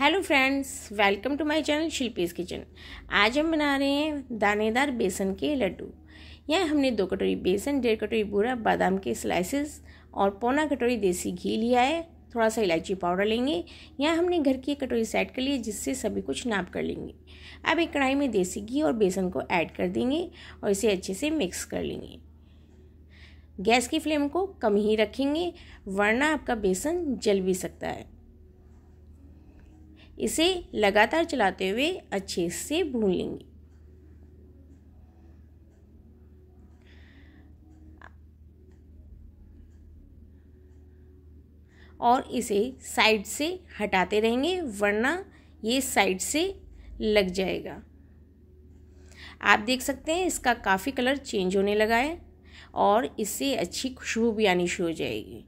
hello friends welcome to my channel Shilpi's kitchen आज हम बना रहे हैं दानेदार बेसन के लड्डू यहाँ हमने दो कटोरी बेसन डेढ़ कटोरी बूरा बादाम के स्लाइसेस और पौना कटोरी देसी घी लिया है थोड़ा सा इलायची पाउडर लेंगे यहाँ हमने घर की एक कटोरी सेट कर ली जिससे सभी कुछ नाप कर लेंगे अब एक कढ़ाई में देसी घी और बेसन को ऐड कर देंगे और इसे अच्छे से मिक्स कर लेंगे गैस की फ्लेम को कम ही रखेंगे वरना आपका बेसन जल भी सकता है इसे लगातार चलाते हुए अच्छे से भून लेंगे और इसे साइड से हटाते रहेंगे वरना ये साइड से लग जाएगा आप देख सकते हैं इसका काफ़ी कलर चेंज होने लगा है और इससे अच्छी खुशबू भी आनी शुरू हो जाएगी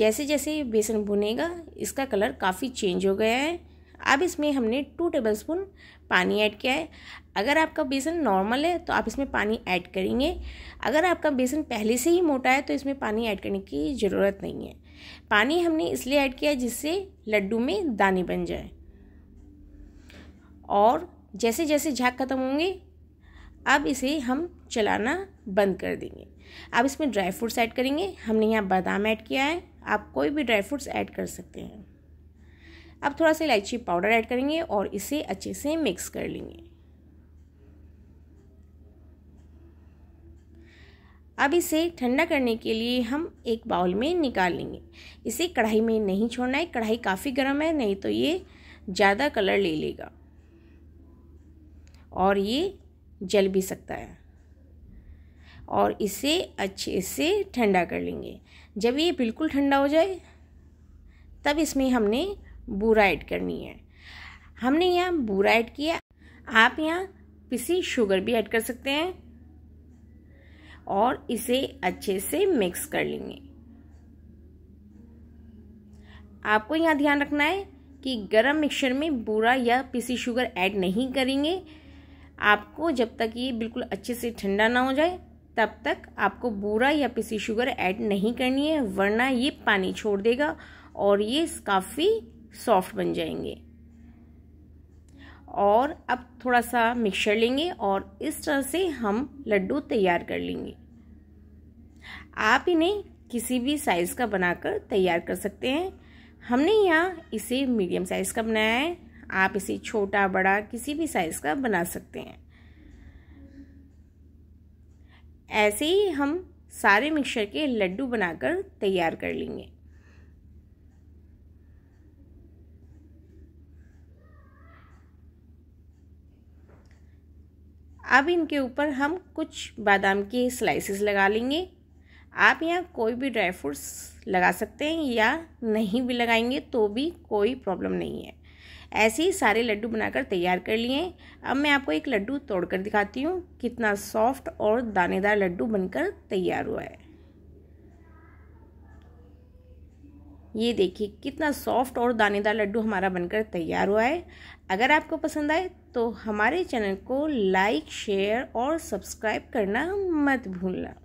जैसे जैसे बेसन भुनेगा इसका कलर काफ़ी चेंज हो गया है अब इसमें हमने टू टेबलस्पून पानी ऐड किया है अगर आपका बेसन नॉर्मल है तो आप इसमें पानी ऐड करेंगे अगर आपका बेसन पहले से ही मोटा है तो इसमें पानी ऐड करने की ज़रूरत नहीं है पानी हमने इसलिए ऐड किया जिससे लड्डू में दाने बन जाए और जैसे जैसे झाग खत्म होंगे अब इसे हम चलाना बंद कर देंगे अब इसमें ड्राई फ्रूट्स ऐड करेंगे हमने यहाँ बादाम ऐड किया है आप कोई भी ड्राई फ्रूट्स ऐड कर सकते हैं अब थोड़ा सा इलायची पाउडर ऐड करेंगे और इसे अच्छे से मिक्स कर लेंगे अब इसे ठंडा करने के लिए हम एक बाउल में निकाल लेंगे इसे कढ़ाई में नहीं छोड़ना है कढ़ाई काफ़ी गर्म है नहीं तो ये ज़्यादा कलर ले लेगा और ये जल भी सकता है और इसे अच्छे से ठंडा कर लेंगे जब ये बिल्कुल ठंडा हो जाए तब इसमें हमने बूरा ऐड करनी है हमने यहाँ बूरा ऐड किया आप यहाँ पिसी शुगर भी ऐड कर सकते हैं और इसे अच्छे से मिक्स कर लेंगे आपको यहाँ ध्यान रखना है कि गरम मिक्सचर में बूरा या पिसी शुगर ऐड नहीं करेंगे आपको जब तक ये बिल्कुल अच्छे से ठंडा ना हो जाए तब तक आपको बूरा या पिसी शुगर ऐड नहीं करनी है वरना ये पानी छोड़ देगा और ये काफ़ी सॉफ्ट बन जाएंगे और अब थोड़ा सा मिक्सचर लेंगे और इस तरह से हम लड्डू तैयार कर लेंगे आप इन्हें किसी भी साइज़ का बनाकर तैयार कर सकते हैं हमने यहाँ इसे मीडियम साइज़ का बनाया है आप इसे छोटा बड़ा किसी भी साइज़ का बना सकते हैं ऐसे ही हम सारे मिक्सचर के लड्डू बनाकर तैयार कर लेंगे अब इनके ऊपर हम कुछ बादाम के स्लाइसेस लगा लेंगे आप यहाँ कोई भी ड्राई फ्रूट्स लगा सकते हैं या नहीं भी लगाएंगे तो भी कोई प्रॉब्लम नहीं है ऐसे ही सारे लड्डू बनाकर तैयार कर लिए अब मैं आपको एक लड्डू तोड़कर दिखाती हूँ कितना सॉफ्ट और दानेदार लड्डू बनकर तैयार हुआ है ये देखिए कितना सॉफ्ट और दानेदार लड्डू हमारा बनकर तैयार हुआ है अगर आपको पसंद आए तो हमारे चैनल को लाइक शेयर और सब्सक्राइब करना मत भूलना